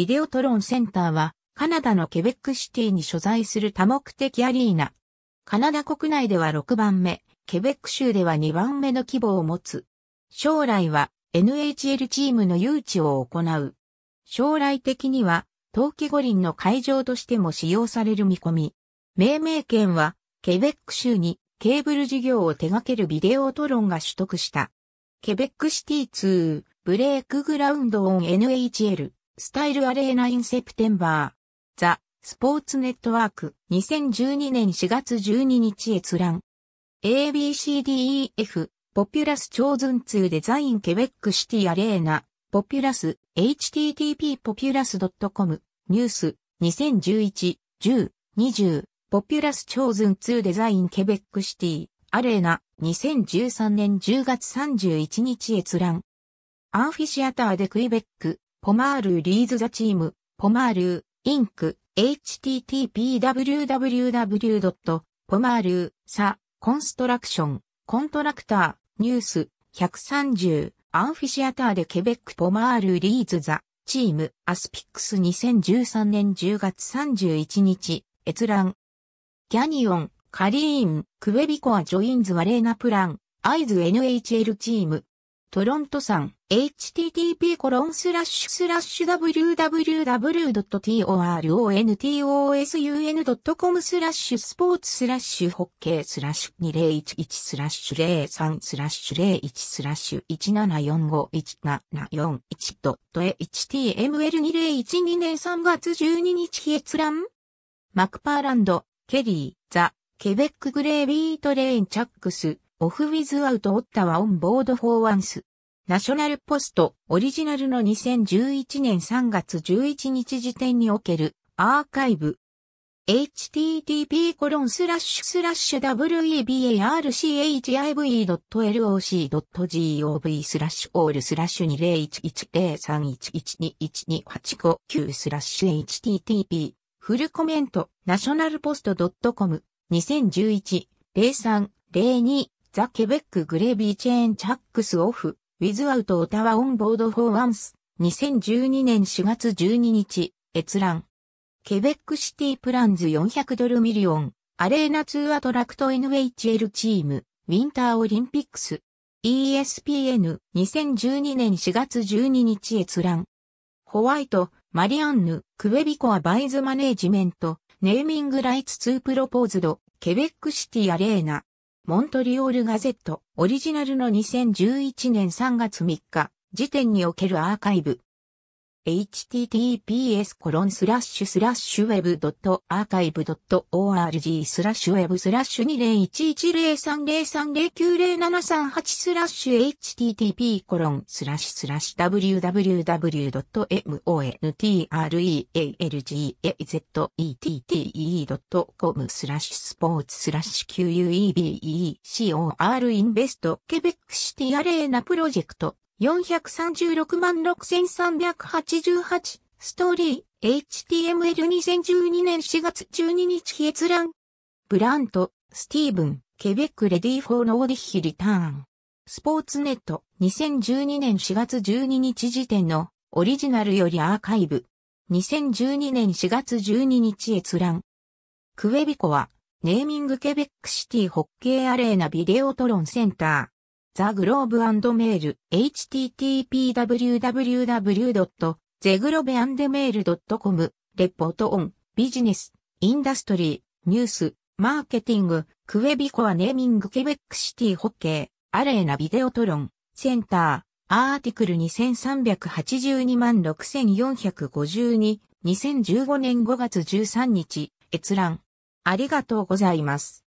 ビデオトロンセンターは、カナダのケベックシティに所在する多目的アリーナ。カナダ国内では6番目、ケベック州では2番目の規模を持つ。将来は NHL チームの誘致を行う。将来的には、冬季五輪の会場としても使用される見込み。命名権は、ケベック州にケーブル事業を手掛けるビデオトロンが取得した。ケベックシティ2ブレイクグラウンドオン NHL スタイルアレーナインセプテンバー。ザ・スポーツネットワーク2012年4月12日閲覧。ABCDEF ポピュラスチョーズンツーデザインケベックシティアレーナポピュラス http ポピュラス .com ニュース2011 10 20ポピュラスチョーズンツーデザインケベックシティアレーナ2013年10月31日閲覧アンフィシアターでクイベックポマールリーズザチーム、ポマールインク、http://www.pomar サコンストラクション、コントラクター、ニュース、130、アンフィシアターでケベックポマールリーズザ、チーム、アスピックス2013年10月31日、閲覧。キャニオン、カリーン、クベビコアジョインズワレーナプラン、アイズ NHL チーム、トロントん、http コロンスラッシュスラッシュ www.torontosun.com スラッシュスポーツスラッシュホッケースラッシュ2011スラッシュ03スラッシュ01スラッシュ1745174 1.html2012 年3月12日閲覧マクパーランド、ケリー、ザ、ケベックグレービートレインチャックスオフウィズアウトオッタはオンボードフォーワンス。ナショナルポストオリジナルの2011年3月11日時点におけるアーカイブ。http コロンスラッシュスラッシュ webarchive.loc.gov スラッシュオールスラッシュ20110311121285スラッシュ http フルコメントナショナルポスト .com 2011 03 02ザ・ケベック・グレービー・チェーン・チャックス・オフ、ウィズ・アウト・オタワ・オン・ボード・フォー・ワンス、2012年4月12日、閲覧。ケベックシティプランズ400ドルミリオン、アレーナツー・アトラクト NHL チーム、ウィンターオリンピックス、ESPN、2012年4月12日閲覧。ホワイト、マリアンヌ、クベビコアバイズマネージメント、ネーミングライツツー・プロポーズド、ケベックシティアレーナ。モントリオールガゼット、オリジナルの2011年3月3日、時点におけるアーカイブ、https コロンスラッシュスラッシュウェブドットアーカイブドット org スラッシュウェブスラッシュ20110303090738スラッシュ http コロンスラッシュスラッシュ www.montrealgalgette.com スラッシュスポーツスラッシュ QUEBECOR インベストケベックシティアレーナプロジェクト436万6388ストーリー HTML2012 年4月12日閲覧ブラント、スティーブン、ケベックレディーフォーノーディッヒリターン。スポーツネット、2012年4月12日時点のオリジナルよりアーカイブ。2012年4月12日閲覧。クエビコは、ネーミングケベックシティホッケーアレーナビデオトロンセンター。ザ・グローブメール、http://www.zeglobeandmail.com、レポートオン、ビジネス、インダストリー、ニュース、マーケティング、クエビコアネーミングケベックシティホッケー、アレーナビデオトロン、センター、アーティクル2382万6452、2015年5月13日、閲覧。ありがとうございます。